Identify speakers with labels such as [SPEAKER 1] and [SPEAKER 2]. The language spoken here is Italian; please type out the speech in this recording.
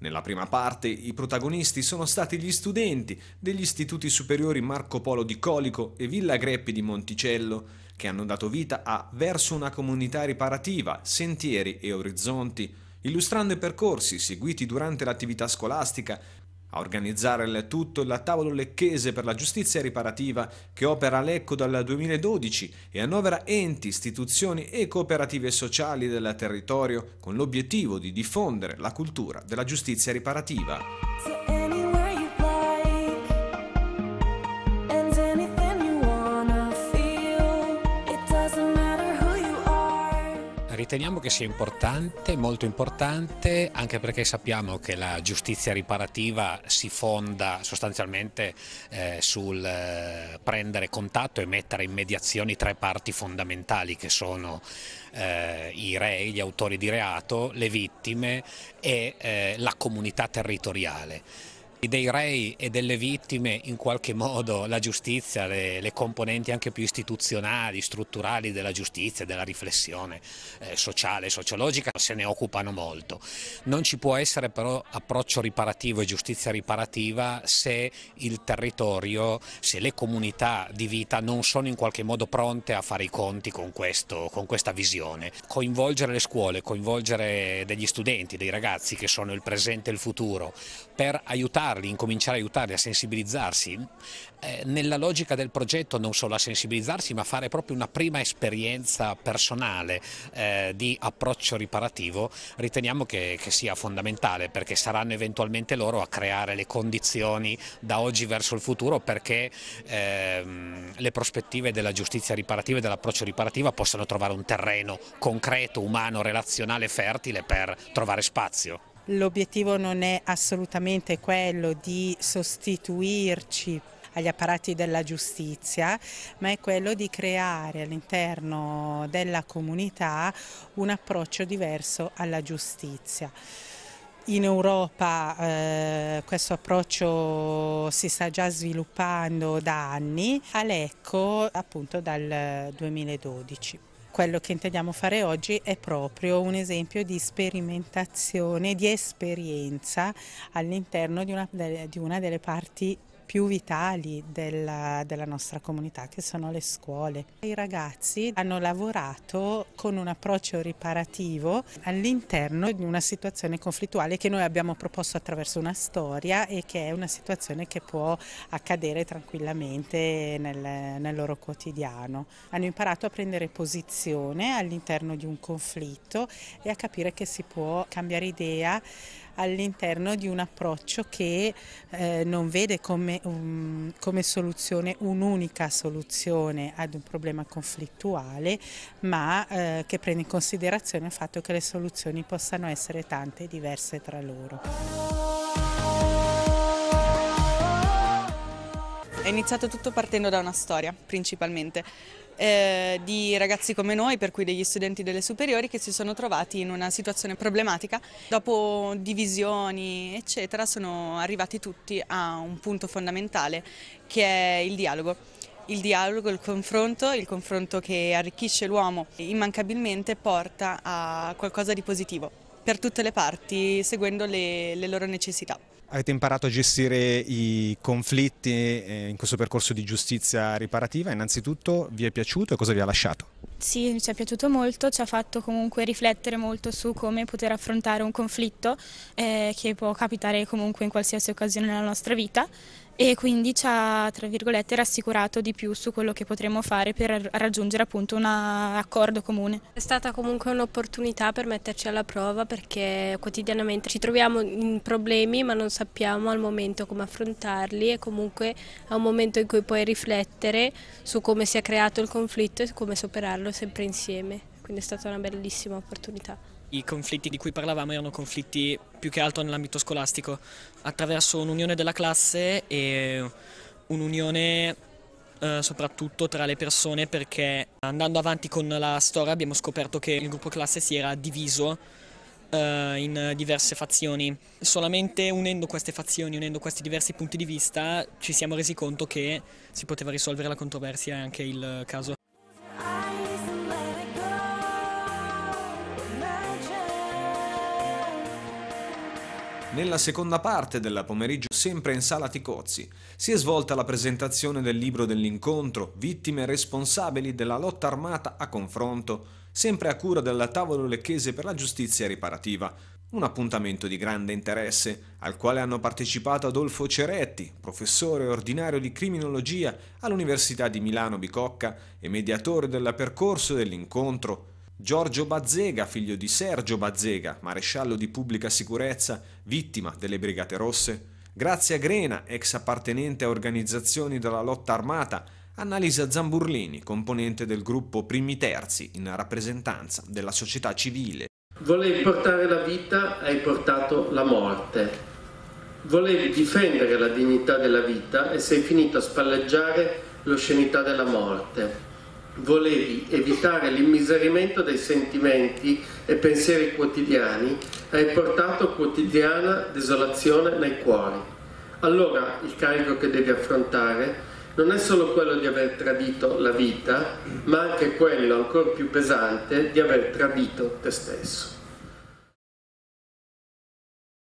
[SPEAKER 1] Nella prima parte i protagonisti sono stati gli studenti degli istituti superiori Marco Polo di Colico e Villa Greppi di Monticello, che hanno dato vita a Verso una comunità riparativa, Sentieri e Orizzonti, illustrando i percorsi seguiti durante l'attività scolastica a organizzare il tutto la tavolo lecchese per la giustizia riparativa che opera a Lecco dal 2012 e annovera enti, istituzioni e cooperative sociali del territorio con l'obiettivo di diffondere la cultura della giustizia riparativa.
[SPEAKER 2] riteniamo che sia importante, molto importante, anche perché sappiamo che la giustizia riparativa si fonda sostanzialmente eh, sul eh, prendere contatto e mettere in mediazione tre parti fondamentali che sono eh, i rei, gli autori di reato, le vittime e eh, la comunità territoriale dei rei e delle vittime in qualche modo la giustizia, le, le componenti anche più istituzionali, strutturali della giustizia, della riflessione eh, sociale e sociologica se ne occupano molto. Non ci può essere però approccio riparativo e giustizia riparativa se il territorio, se le comunità di vita non sono in qualche modo pronte a fare i conti con, questo, con questa visione. Coinvolgere le scuole, coinvolgere degli studenti, dei ragazzi che sono il presente e il futuro per aiutare aiutarli, incominciare a aiutarli a sensibilizzarsi, eh, nella logica del progetto non solo a sensibilizzarsi ma fare proprio una prima esperienza personale eh, di approccio riparativo riteniamo che, che sia fondamentale perché saranno eventualmente loro a creare le condizioni da oggi verso il futuro perché ehm, le prospettive della giustizia riparativa e dell'approccio riparativo possano trovare un terreno concreto, umano, relazionale, fertile per trovare spazio.
[SPEAKER 3] L'obiettivo non è assolutamente quello di sostituirci agli apparati della giustizia, ma è quello di creare all'interno della comunità un approccio diverso alla giustizia. In Europa eh, questo approccio si sta già sviluppando da anni, a Lecco appunto dal 2012 quello che intendiamo fare oggi è proprio un esempio di sperimentazione, di esperienza all'interno di, di una delle parti più vitali della, della nostra comunità che sono le scuole. I ragazzi hanno lavorato con un approccio riparativo all'interno di una situazione conflittuale che noi abbiamo proposto attraverso una storia e che è una situazione che può accadere tranquillamente nel, nel loro quotidiano. Hanno imparato a prendere posizione all'interno di un conflitto e a capire che si può cambiare idea all'interno di un approccio che eh, non vede come, um, come soluzione un'unica soluzione ad un problema conflittuale, ma eh, che prende in considerazione il fatto che le soluzioni possano essere tante e diverse tra loro. È iniziato tutto partendo da una storia, principalmente, eh, di ragazzi come noi, per cui degli studenti delle superiori, che si sono trovati in una situazione problematica. Dopo divisioni, eccetera, sono arrivati tutti a un punto fondamentale, che è il dialogo. Il dialogo, il confronto, il confronto che arricchisce l'uomo, immancabilmente porta a qualcosa di positivo per tutte le parti, seguendo le, le loro necessità.
[SPEAKER 1] Avete imparato a gestire i conflitti eh, in questo percorso di giustizia riparativa, innanzitutto vi è piaciuto e cosa vi ha lasciato?
[SPEAKER 3] Sì, ci è piaciuto molto, ci ha fatto comunque riflettere molto su come poter affrontare un conflitto eh, che può capitare comunque in qualsiasi occasione nella nostra vita e quindi ci ha, tra virgolette, rassicurato di più su quello che potremmo fare per raggiungere appunto un accordo comune.
[SPEAKER 2] È stata comunque un'opportunità per metterci alla prova perché quotidianamente ci troviamo in problemi ma non sappiamo al momento come affrontarli e comunque è un momento in cui puoi riflettere su come si è creato il conflitto e su come superarlo superarlo sempre insieme, quindi è stata una bellissima opportunità.
[SPEAKER 1] I conflitti di cui parlavamo erano conflitti più che altro nell'ambito scolastico, attraverso un'unione della classe e un'unione eh, soprattutto tra le persone perché andando avanti con la storia abbiamo scoperto che il gruppo classe si era diviso eh, in diverse fazioni. Solamente unendo queste fazioni, unendo questi diversi punti di vista, ci siamo resi conto che si poteva risolvere la controversia e anche il caso. Nella seconda parte della pomeriggio, sempre in sala Ticozzi, si è svolta la presentazione del libro dell'incontro Vittime responsabili della lotta armata a confronto, sempre a cura della Tavolo Lecchese per la giustizia riparativa. Un appuntamento di grande interesse, al quale hanno partecipato Adolfo Ceretti, professore ordinario di criminologia all'Università di Milano Bicocca e mediatore del percorso dell'incontro, Giorgio Bazzega, figlio di Sergio Bazzega, maresciallo di pubblica sicurezza, vittima delle Brigate Rosse, Grazia Grena, ex appartenente a organizzazioni della lotta armata, Annalisa Zamburlini, componente del gruppo Primi Terzi, in rappresentanza della società civile.
[SPEAKER 2] Volevi portare la vita, hai portato la morte. Volevi difendere la dignità della vita e sei finito a spalleggiare l'oscenità della morte volevi evitare l'immiserimento dei sentimenti e pensieri quotidiani, hai portato quotidiana desolazione nei cuori. Allora il carico che devi affrontare non è solo quello di aver tradito la vita, ma anche quello ancora più pesante di aver tradito te stesso.